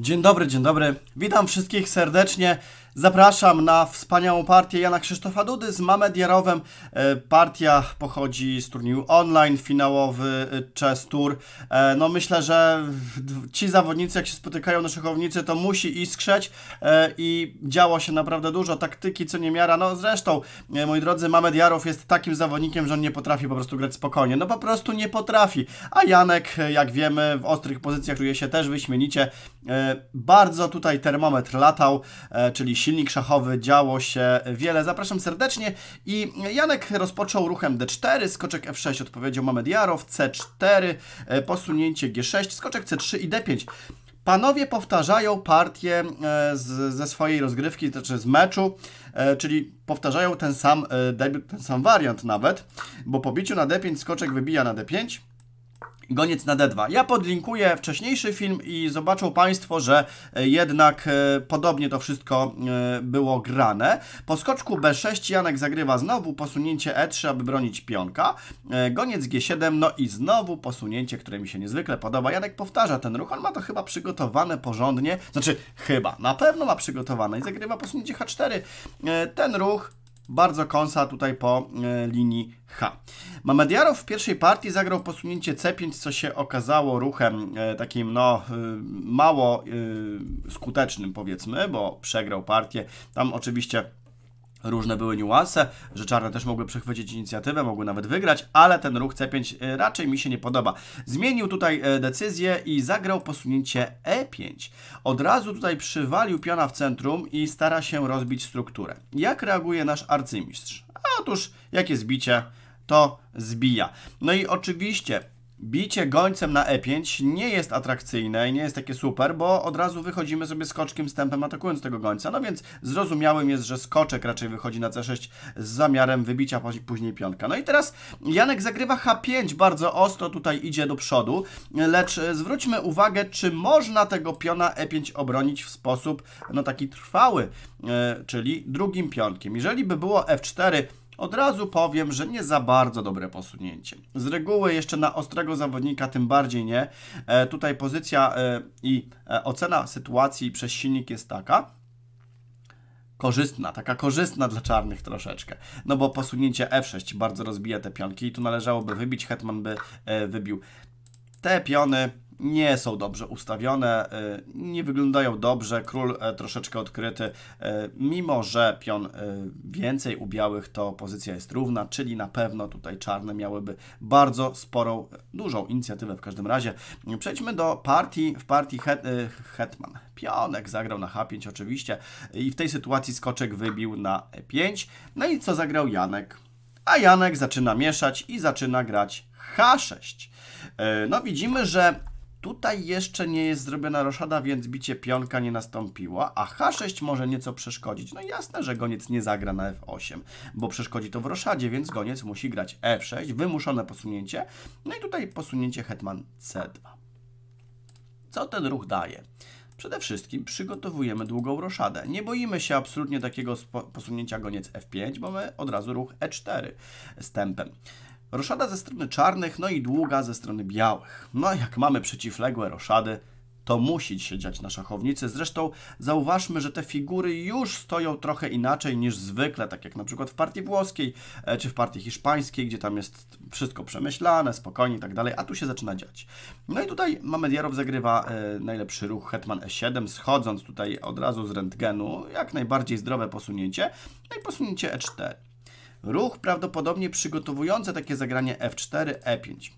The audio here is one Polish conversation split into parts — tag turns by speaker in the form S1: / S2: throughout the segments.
S1: Dzień dobry, dzień dobry. Witam wszystkich serdecznie Zapraszam na wspaniałą partię Jana Krzysztofa Dudy z Mamed Jarowem. E, partia pochodzi z turnieju online, finałowy e, Chess Tour. E, no myślę, że ci zawodnicy, jak się spotykają na szachownicy, to musi iskrzeć i działo się naprawdę dużo taktyki, co nie miara. No zresztą, moi drodzy, Mamed Jarow jest takim zawodnikiem, że on nie potrafi po prostu grać spokojnie. No po prostu nie potrafi. A Janek, jak wiemy, w ostrych pozycjach czuje się też wyśmienicie. Bardzo tutaj termometr latał, czyli silnik szachowy działo się wiele. Zapraszam serdecznie i Janek rozpoczął ruchem D4, skoczek F6 odpowiedział Mamediarow, C4, e, posunięcie G6, skoczek C3 i D5. Panowie powtarzają partię e, z, ze swojej rozgrywki, znaczy z meczu, e, czyli powtarzają ten sam debiut, ten sam wariant nawet, bo po biciu na D5 skoczek wybija na D5, Goniec na D2. Ja podlinkuję wcześniejszy film i zobaczą Państwo, że e, jednak e, podobnie to wszystko e, było grane. Po skoczku B6 Janek zagrywa znowu posunięcie E3, aby bronić pionka. Goniec G7, no i znowu posunięcie, które mi się niezwykle podoba. Janek powtarza ten ruch, on ma to chyba przygotowane porządnie, znaczy chyba, na pewno ma przygotowane i zagrywa posunięcie H4. Ten ruch bardzo kąsa tutaj po e, linii H. Mamediarow w pierwszej partii zagrał posunięcie C5, co się okazało ruchem e, takim no e, mało skutecznym powiedzmy, bo przegrał partię. Tam oczywiście Różne były niuanse, że czarne też mogły przechwycić inicjatywę, mogły nawet wygrać, ale ten ruch C5 e, raczej mi się nie podoba. Zmienił tutaj e, decyzję i zagrał posunięcie E5. Od razu tutaj przywalił piona w centrum i stara się rozbić strukturę. Jak reaguje nasz arcymistrz? Otóż, jakie zbicie, to zbija. No i oczywiście Bicie gońcem na E5 nie jest atrakcyjne i nie jest takie super, bo od razu wychodzimy sobie skoczkiem stępem atakując tego gońca. No więc zrozumiałym jest, że skoczek raczej wychodzi na C6 z zamiarem wybicia później pionka. No i teraz Janek zagrywa H5 bardzo ostro, tutaj idzie do przodu, lecz e, zwróćmy uwagę, czy można tego piona E5 obronić w sposób no taki trwały, e, czyli drugim pionkiem. Jeżeli by było F4 od razu powiem, że nie za bardzo dobre posunięcie. Z reguły jeszcze na ostrego zawodnika tym bardziej nie. E, tutaj pozycja e, i e, ocena sytuacji przez silnik jest taka, korzystna, taka korzystna dla czarnych troszeczkę. No bo posunięcie F6 bardzo rozbija te pionki i tu należałoby wybić, Hetman by e, wybił te piony nie są dobrze ustawione, y, nie wyglądają dobrze, król e, troszeczkę odkryty, e, mimo że pion e, więcej u białych to pozycja jest równa, czyli na pewno tutaj czarne miałyby bardzo sporą, dużą inicjatywę w każdym razie. Przejdźmy do partii, w partii het, Hetman. Pionek zagrał na H5 oczywiście i w tej sytuacji skoczek wybił na E5. No i co zagrał Janek? A Janek zaczyna mieszać i zaczyna grać H6. No widzimy, że Tutaj jeszcze nie jest zrobiona roszada, więc bicie pionka nie nastąpiło, a H6 może nieco przeszkodzić. No jasne, że goniec nie zagra na F8, bo przeszkodzi to w roszadzie, więc goniec musi grać F6, wymuszone posunięcie, no i tutaj posunięcie hetman C2. Co ten ruch daje? Przede wszystkim przygotowujemy długą roszadę. Nie boimy się absolutnie takiego posunięcia goniec F5, bo my od razu ruch E4 z tempem. Roszada ze strony czarnych, no i długa ze strony białych. No jak mamy przeciwległe roszady, to musi się dziać na szachownicy. Zresztą zauważmy, że te figury już stoją trochę inaczej niż zwykle, tak jak na przykład w partii włoskiej e, czy w partii hiszpańskiej, gdzie tam jest wszystko przemyślane, spokojnie i tak dalej, a tu się zaczyna dziać. No i tutaj Mamedierow zagrywa e, najlepszy ruch Hetman E7, schodząc tutaj od razu z rentgenu, jak najbardziej zdrowe posunięcie, no i posunięcie E4. Ruch prawdopodobnie przygotowujący takie zagranie F4, E5.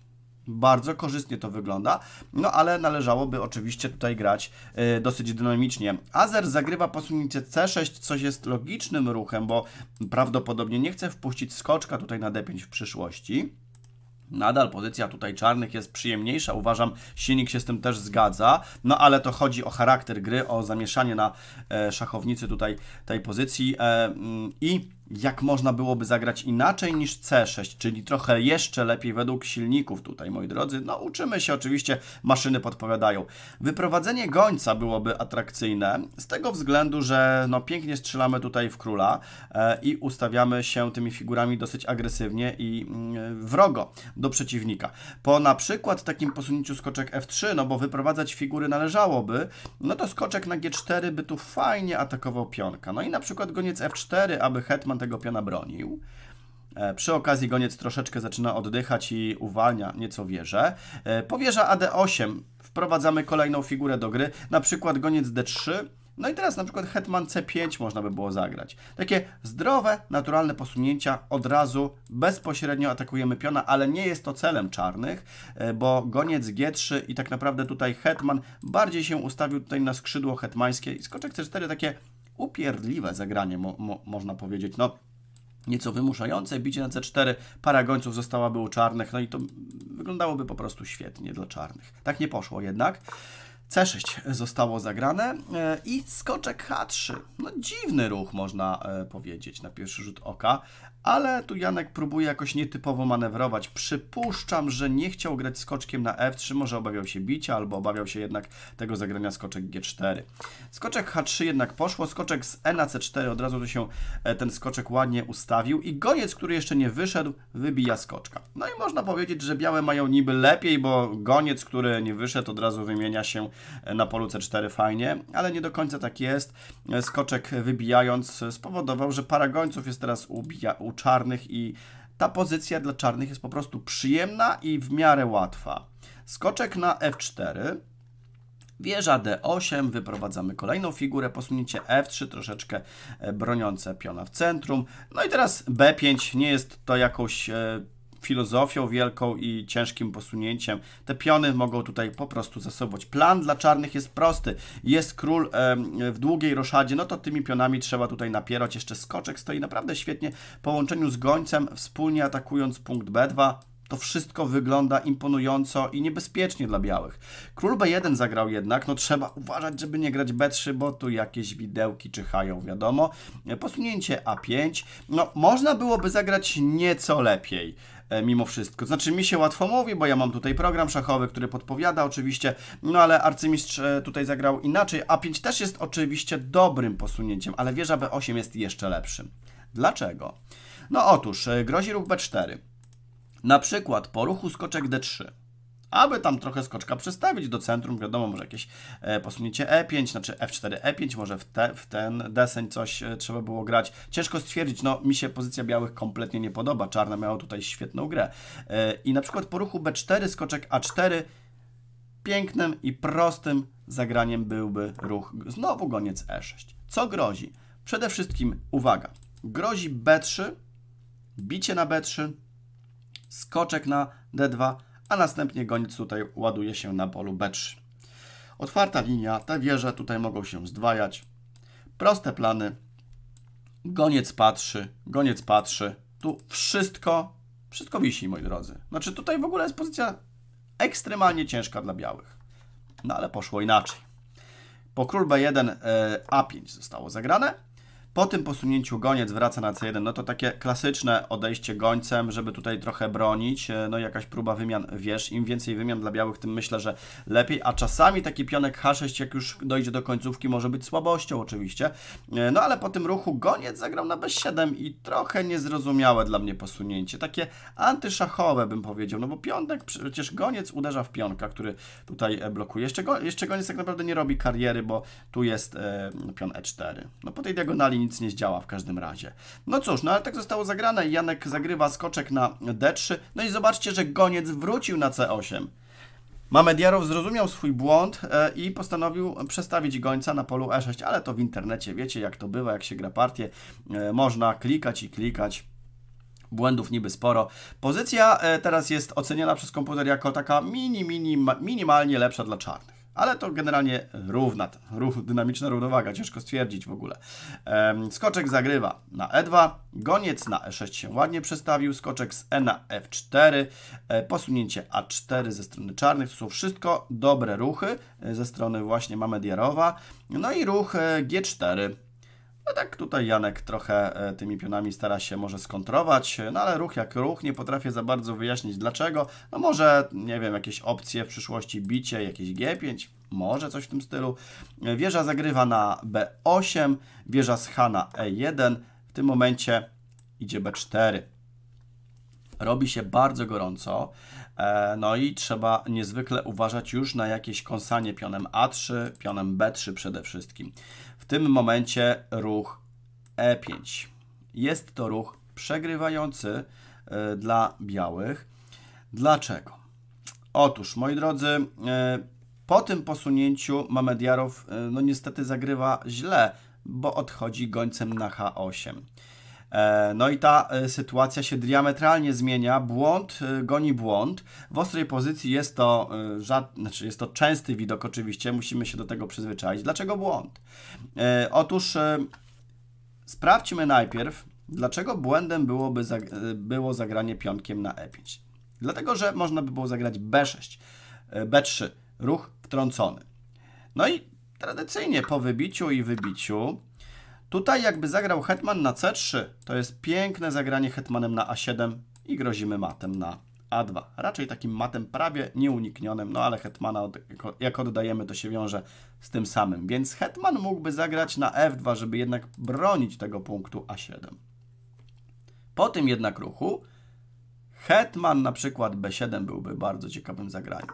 S1: Bardzo korzystnie to wygląda, no ale należałoby oczywiście tutaj grać y, dosyć dynamicznie. Azer zagrywa posunięcie C6, coś jest logicznym ruchem, bo prawdopodobnie nie chce wpuścić skoczka tutaj na D5 w przyszłości. Nadal pozycja tutaj czarnych jest przyjemniejsza, uważam, silnik się z tym też zgadza, no ale to chodzi o charakter gry, o zamieszanie na e, szachownicy tutaj tej pozycji e, mm, i jak można byłoby zagrać inaczej niż C6, czyli trochę jeszcze lepiej według silników tutaj, moi drodzy. No uczymy się, oczywiście maszyny podpowiadają. Wyprowadzenie gońca byłoby atrakcyjne z tego względu, że no pięknie strzelamy tutaj w króla e, i ustawiamy się tymi figurami dosyć agresywnie i mm, wrogo do przeciwnika. Po na przykład takim posunięciu skoczek F3, no bo wyprowadzać figury należałoby, no to skoczek na G4 by tu fajnie atakował pionka. No i na przykład goniec F4, aby hetman tego piona bronił. E, przy okazji goniec troszeczkę zaczyna oddychać i uwalnia nieco wieżę. E, Powierza AD8, wprowadzamy kolejną figurę do gry, na przykład goniec D3. No i teraz na przykład hetman C5 można by było zagrać. Takie zdrowe, naturalne posunięcia od razu bezpośrednio atakujemy piona, ale nie jest to celem czarnych, e, bo goniec G3 i tak naprawdę tutaj hetman bardziej się ustawił tutaj na skrzydło hetmańskie i skoczek C4 takie upierdliwe zagranie, mo mo można powiedzieć. No, nieco wymuszające. Bicie na C4, para gońców zostałaby u czarnych, no i to wyglądałoby po prostu świetnie dla czarnych. Tak nie poszło jednak. C6 zostało zagrane e, i skoczek H3. No dziwny ruch można e, powiedzieć na pierwszy rzut oka, ale tu Janek próbuje jakoś nietypowo manewrować. Przypuszczam, że nie chciał grać skoczkiem na F3, może obawiał się bicia, albo obawiał się jednak tego zagrania skoczek G4. Skoczek H3 jednak poszło, skoczek z E na C4, od razu tu się e, ten skoczek ładnie ustawił i goniec, który jeszcze nie wyszedł, wybija skoczka. No i można powiedzieć, że białe mają niby lepiej, bo goniec, który nie wyszedł, od razu wymienia się e, na polu C4 fajnie, ale nie do końca tak jest. E, skoczek wybijając spowodował, że para gońców jest teraz ubija, czarnych i ta pozycja dla czarnych jest po prostu przyjemna i w miarę łatwa. Skoczek na F4, wieża D8, wyprowadzamy kolejną figurę, posunięcie F3, troszeczkę e, broniące piona w centrum. No i teraz B5, nie jest to jakąś e, filozofią wielką i ciężkim posunięciem. Te piony mogą tutaj po prostu zasobować. Plan dla czarnych jest prosty. Jest król w długiej roszadzie, no to tymi pionami trzeba tutaj napierać. Jeszcze skoczek stoi naprawdę świetnie w połączeniu z gońcem, wspólnie atakując punkt B2. To wszystko wygląda imponująco i niebezpiecznie dla białych. Król B1 zagrał jednak, no trzeba uważać, żeby nie grać B3, bo tu jakieś widełki czyhają, wiadomo. E, posunięcie A5, no można byłoby zagrać nieco lepiej. E, mimo wszystko. Znaczy mi się łatwo mówi, bo ja mam tutaj program szachowy, który podpowiada oczywiście, no ale arcymistrz e, tutaj zagrał inaczej. A5 też jest oczywiście dobrym posunięciem, ale wieża B8 jest jeszcze lepszym. Dlaczego? No otóż e, grozi ruch B4. Na przykład po ruchu skoczek D3 aby tam trochę skoczka przestawić do centrum, wiadomo, może jakieś e, posunięcie E5, znaczy F4, E5, może w, te, w ten deseń coś e, trzeba było grać. Ciężko stwierdzić, no mi się pozycja białych kompletnie nie podoba, czarne miało tutaj świetną grę. E, I na przykład po ruchu B4 skoczek A4 pięknym i prostym zagraniem byłby ruch znowu goniec E6. Co grozi? Przede wszystkim, uwaga, grozi B3, bicie na B3, skoczek na D2, a następnie goniec tutaj ładuje się na polu B3. Otwarta linia, te wieże tutaj mogą się zdwajać. Proste plany. Goniec patrzy, goniec patrzy. Tu wszystko, wszystko wisi, moi drodzy. Znaczy tutaj w ogóle jest pozycja ekstremalnie ciężka dla białych. No ale poszło inaczej. Po król B1 e, A5 zostało zagrane. Po tym posunięciu goniec wraca na C1. No to takie klasyczne odejście gońcem, żeby tutaj trochę bronić. E, no jakaś próba wymian wiesz. Im więcej wymian dla białych, tym myślę, że lepiej. A czasami taki pionek H6, jak już dojdzie do końcówki, może być słabością oczywiście. E, no ale po tym ruchu goniec zagrał na B7 i trochę niezrozumiałe dla mnie posunięcie. Takie antyszachowe bym powiedział. No bo pionek, przecież goniec uderza w pionka, który tutaj e, blokuje. Jeszcze, go, jeszcze goniec tak naprawdę nie robi kariery, bo tu jest e, pion E4. No po tej diagonali nic nie zdziała w każdym razie. No cóż, no ale tak zostało zagrane. Janek zagrywa skoczek na D3. No i zobaczcie, że goniec wrócił na C8. Mamediarow zrozumiał swój błąd e, i postanowił przestawić gońca na polu E6, ale to w internecie wiecie jak to bywa, jak się gra partię. E, można klikać i klikać. Błędów niby sporo. Pozycja e, teraz jest oceniana przez komputer jako taka mini, mini, minimalnie lepsza dla czarnych ale to generalnie równa, rów, dynamiczna równowaga, ciężko stwierdzić w ogóle. Skoczek zagrywa na E2, goniec na E6 się ładnie przestawił, skoczek z E na F4, e, posunięcie A4 ze strony czarnych, to są wszystko dobre ruchy e, ze strony właśnie Mamediarowa, no i ruch e, G4. No tak tutaj Janek trochę e, tymi pionami stara się może skontrować, e, no ale ruch jak ruch, nie potrafię za bardzo wyjaśnić dlaczego. No może, nie wiem, jakieś opcje w przyszłości, bicie, jakieś G5, może coś w tym stylu. E, wieża zagrywa na B8, wieża z H na E1, w tym momencie idzie B4. Robi się bardzo gorąco, no i trzeba niezwykle uważać już na jakieś kąsanie pionem A3, pionem B3 przede wszystkim tym momencie ruch E5. Jest to ruch przegrywający e, dla białych. Dlaczego? Otóż, moi drodzy, e, po tym posunięciu Mamediarow e, no niestety zagrywa źle, bo odchodzi gońcem na H8. E, no i ta e, sytuacja się diametralnie zmienia. Błąd e, goni błąd. W ostrej pozycji jest to, znaczy jest to częsty widok, oczywiście, musimy się do tego przyzwyczaić. Dlaczego błąd? Otóż sprawdźmy najpierw, dlaczego błędem byłoby zag... było zagranie pionkiem na E5. Dlatego, że można by było zagrać B6, B3, ruch wtrącony. No i tradycyjnie po wybiciu i wybiciu Tutaj jakby zagrał hetman na c3, to jest piękne zagranie hetmanem na a7 i grozimy matem na a2. Raczej takim matem prawie nieuniknionym, no ale hetmana od, jak oddajemy to się wiąże z tym samym. Więc hetman mógłby zagrać na f2, żeby jednak bronić tego punktu a7. Po tym jednak ruchu hetman na przykład b7 byłby bardzo ciekawym zagraniem.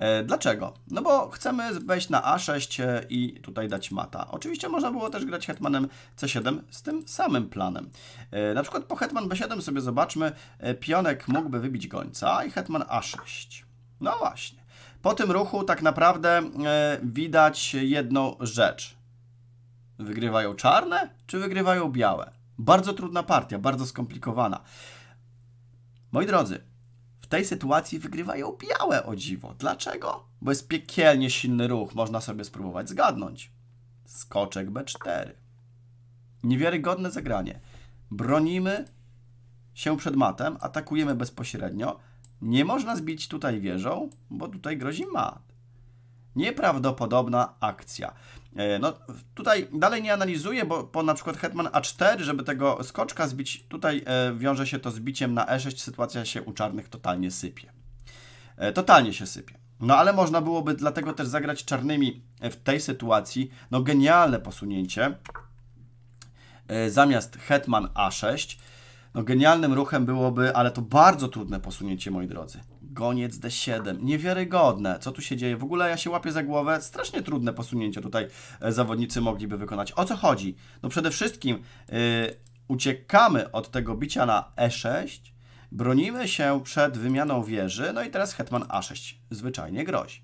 S1: E, dlaczego? No bo chcemy wejść na A6 e, i tutaj dać mata. Oczywiście można było też grać hetmanem C7 z tym samym planem. E, na przykład po hetman B7 sobie zobaczmy, pionek mógłby wybić gońca i hetman A6. No właśnie. Po tym ruchu tak naprawdę widać jedną rzecz. Wygrywają czarne czy wygrywają białe? Bardzo trudna partia, bardzo skomplikowana. Moi drodzy, tej sytuacji wygrywają białe o dziwo. Dlaczego? Bo jest piekielnie silny ruch, można sobie spróbować zgadnąć. Skoczek B4. Niewiarygodne zagranie. Bronimy się przed matem, atakujemy bezpośrednio. Nie można zbić tutaj wieżą, bo tutaj grozi mat. Nieprawdopodobna akcja. E, no tutaj dalej nie analizuję, bo po na przykład hetman a4, żeby tego skoczka zbić, tutaj e, wiąże się to z biciem na e6, sytuacja się u czarnych totalnie sypie. E, totalnie się sypie. No ale można byłoby dlatego też zagrać czarnymi w tej sytuacji, no genialne posunięcie, zamiast hetman a6, no genialnym ruchem byłoby, ale to bardzo trudne posunięcie, moi drodzy. Goniec D7. Niewiarygodne, co tu się dzieje. W ogóle ja się łapię za głowę. Strasznie trudne posunięcie tutaj e, zawodnicy mogliby wykonać. O co chodzi? No przede wszystkim yy, uciekamy od tego bicia na E6, bronimy się przed wymianą wieży, no i teraz hetman A6 zwyczajnie grozi.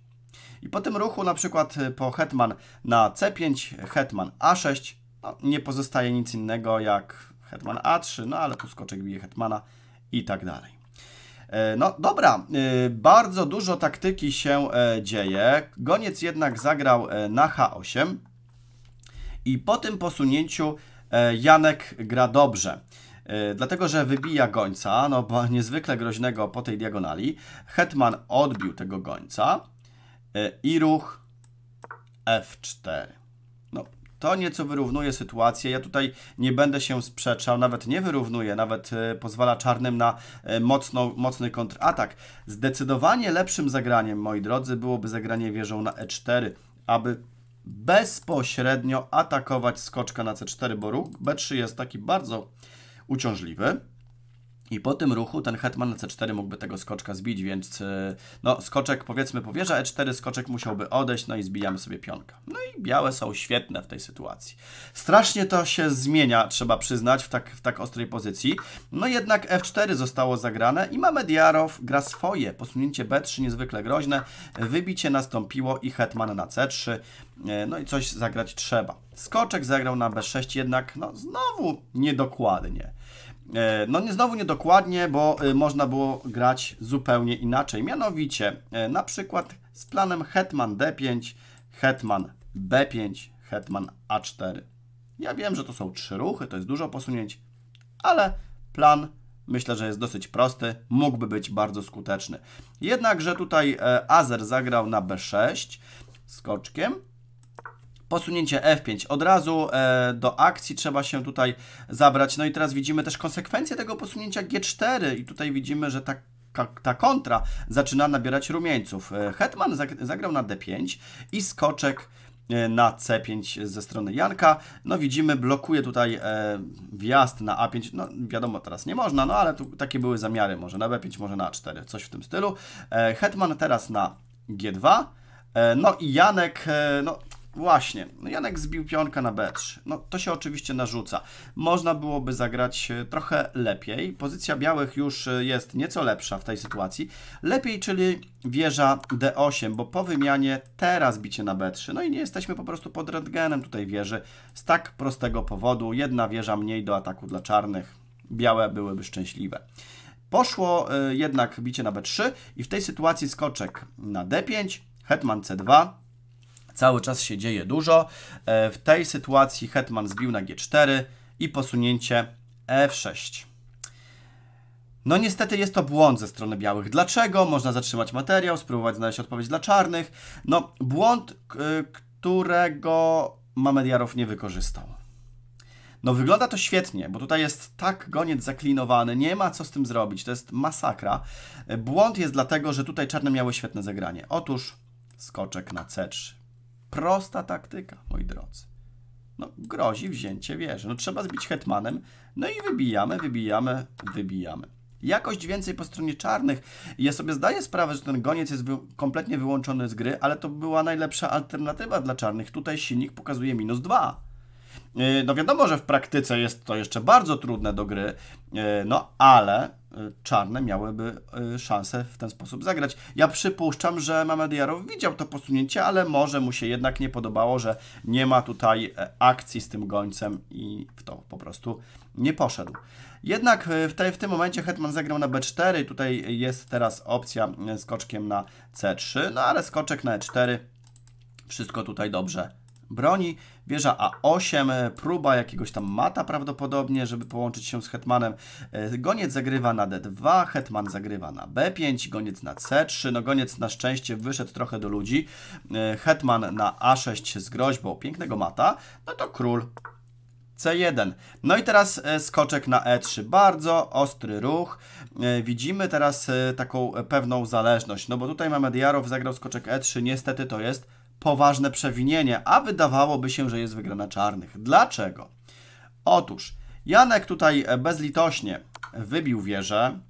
S1: I po tym ruchu, na przykład e, po hetman na C5, hetman A6, no, nie pozostaje nic innego jak hetman A3, no ale tu skoczek bije hetmana i tak dalej. E, no dobra, e, bardzo dużo taktyki się e, dzieje. Goniec jednak zagrał na H8 i po tym posunięciu Janek gra dobrze. Dlatego, że wybija gońca, no bo niezwykle groźnego po tej diagonali. Hetman odbił tego gońca i ruch F4. To nieco wyrównuje sytuację. Ja tutaj nie będę się sprzeczał, nawet nie wyrównuje, nawet e, pozwala czarnym na e, mocno, mocny kontratak. Zdecydowanie lepszym zagraniem, moi drodzy, byłoby zagranie wieżą na e4, aby bezpośrednio atakować skoczka na c4, bo ruch b3 jest taki bardzo uciążliwy. I po tym ruchu ten hetman na c4 mógłby tego skoczka zbić, więc e, no, skoczek powiedzmy powierza e4, skoczek musiałby odejść, no i zbijamy sobie pionka. No i białe są świetne w tej sytuacji. Strasznie to się zmienia, trzeba przyznać, w tak, w tak ostrej pozycji. No jednak f4 zostało zagrane i mamy Diarow, gra swoje. Posunięcie b3 niezwykle groźne, wybicie nastąpiło i hetman na c3. E, no i coś zagrać trzeba. Skoczek zagrał na b6 jednak, no znowu niedokładnie. E, no nie znowu niedokładnie, bo e, można było grać zupełnie inaczej. Mianowicie e, na przykład z planem hetman d5, hetman b5, hetman a4. Ja wiem, że to są trzy ruchy, to jest dużo posunięć, ale plan myślę, że jest dosyć prosty, mógłby być bardzo skuteczny. Jednakże tutaj Azer zagrał na b6 skoczkiem, Posunięcie F5 od razu e, do akcji trzeba się tutaj zabrać. No i teraz widzimy też konsekwencje tego posunięcia G4 i tutaj widzimy, że tak ta kontra zaczyna nabierać rumieńców. E, Hetman zagrał na D5 i skoczek e, na C5 ze strony Janka. No widzimy, blokuje tutaj e, wjazd na A5. No wiadomo, teraz nie można, no ale tu, takie były zamiary. Może na B5, może na A4, coś w tym stylu. Hetman teraz na G2. No i Janek, no Właśnie, no Janek zbił pionka na B3. No to się oczywiście narzuca. Można byłoby zagrać e, trochę lepiej. Pozycja białych już e, jest nieco lepsza w tej sytuacji. Lepiej, czyli wieża D8, bo po wymianie teraz bicie na B3. No i nie jesteśmy po prostu pod rentgenem tutaj wieży. Z tak prostego powodu. Jedna wieża mniej do ataku dla czarnych. Białe byłyby szczęśliwe. Poszło e, jednak bicie na B3 i w tej sytuacji skoczek na D5, hetman C2, Cały czas się dzieje dużo. E, w tej sytuacji hetman zbił na g4 i posunięcie f6. E no niestety jest to błąd ze strony białych. Dlaczego? Można zatrzymać materiał, spróbować znaleźć odpowiedź dla czarnych. No błąd, którego Mamediarow nie wykorzystał. No wygląda to świetnie, bo tutaj jest tak goniec zaklinowany, nie ma co z tym zrobić, to jest masakra. E, błąd jest dlatego, że tutaj czarne miały świetne zagranie. Otóż skoczek na C3. Prosta taktyka, moi drodzy. No, grozi wzięcie wieży. No, trzeba zbić hetmanem. No i wybijamy, wybijamy, wybijamy. Jakość więcej po stronie czarnych. Ja sobie zdaję sprawę, że ten goniec jest wy kompletnie wyłączony z gry, ale to była najlepsza alternatywa dla czarnych. Tutaj silnik pokazuje minus 2. E, no wiadomo, że w praktyce jest to jeszcze bardzo trudne do gry, e, no ale czarne miałyby y, szansę w ten sposób zagrać. Ja przypuszczam, że Mamediarow widział to posunięcie, ale może mu się jednak nie podobało, że nie ma tutaj e, akcji z tym gońcem i w to po prostu nie poszedł. Jednak e, w, te, w tym momencie Hetman zagrał na B4, tutaj jest teraz opcja e, skoczkiem na C3, no ale skoczek na E4 wszystko tutaj dobrze broni Wieża A8, e, próba jakiegoś tam mata prawdopodobnie, żeby połączyć się z hetmanem. E, goniec zagrywa na D2, hetman zagrywa na B5, goniec na C3. No goniec na szczęście wyszedł trochę do ludzi. E, hetman na A6 z groźbą pięknego mata. No to król C1. No i teraz skoczek na E3. Bardzo ostry ruch. Widzimy teraz taką pewną zależność. No bo tutaj mamy diarow zagrał skoczek E3. Niestety to jest poważne przewinienie, a wydawałoby się, że jest wygrana czarnych. Dlaczego? Otóż Janek tutaj e, bezlitośnie wybił wieżę,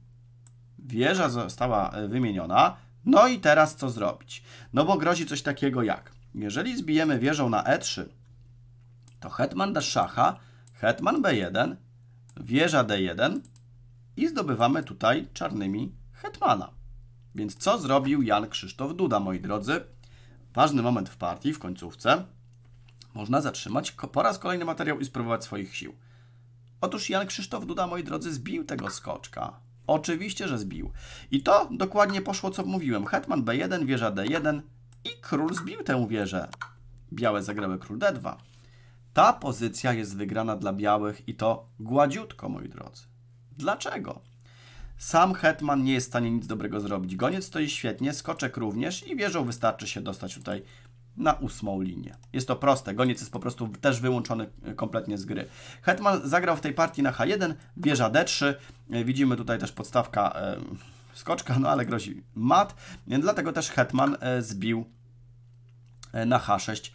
S1: wieża została e, wymieniona, no i teraz co zrobić? No bo grozi coś takiego jak, jeżeli zbijemy wieżą na e3, to hetman da szacha, hetman b1, wieża d1 i zdobywamy tutaj czarnymi hetmana. Więc co zrobił Jan Krzysztof Duda, moi drodzy? Ważny moment w partii, w końcówce, można zatrzymać po raz kolejny materiał i spróbować swoich sił. Otóż Jan Krzysztof Duda, moi drodzy, zbił tego skoczka. Oczywiście, że zbił. I to dokładnie poszło, co mówiłem. Hetman B1, wieża D1 i król zbił tę wieżę. Białe zagrały król D2. Ta pozycja jest wygrana dla białych i to gładziutko, moi drodzy. Dlaczego? Sam Hetman nie jest w stanie nic dobrego zrobić. Goniec stoi świetnie, skoczek również i wieżą wystarczy się dostać tutaj na ósmą linię. Jest to proste, goniec jest po prostu też wyłączony e, kompletnie z gry. Hetman zagrał w tej partii na H1, wieża D3, e, widzimy tutaj też podstawka e, skoczka, no ale grozi mat, e, dlatego też Hetman e, zbił na H6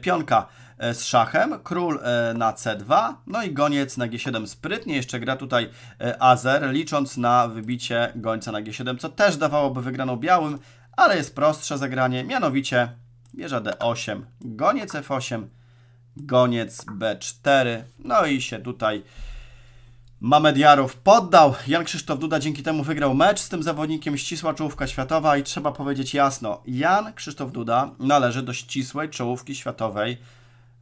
S1: pionka. E, z szachem, król e, na c2, no i goniec na g7 sprytnie, jeszcze gra tutaj e, azer, licząc na wybicie gońca na g7, co też dawałoby wygraną białym, ale jest prostsze zagranie, mianowicie bierze d8, goniec f8, goniec b4, no i się tutaj Mamediarów poddał. Jan Krzysztof Duda dzięki temu wygrał mecz z tym zawodnikiem, ścisła czołówka światowa i trzeba powiedzieć jasno, Jan Krzysztof Duda należy do ścisłej czołówki światowej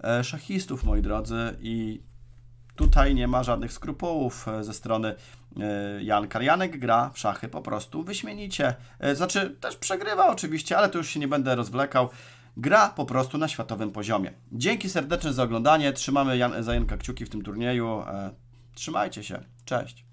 S1: E, szachistów, moi drodzy, i tutaj nie ma żadnych skrupułów e, ze strony e, Jan Janek gra w szachy po prostu wyśmienicie. Znaczy, też przegrywa oczywiście, ale tu już się nie będę rozwlekał. Gra po prostu na światowym poziomie. Dzięki serdecznie za oglądanie. Trzymamy Jan, za Janka kciuki w tym turnieju. Trzymajcie się. Cześć.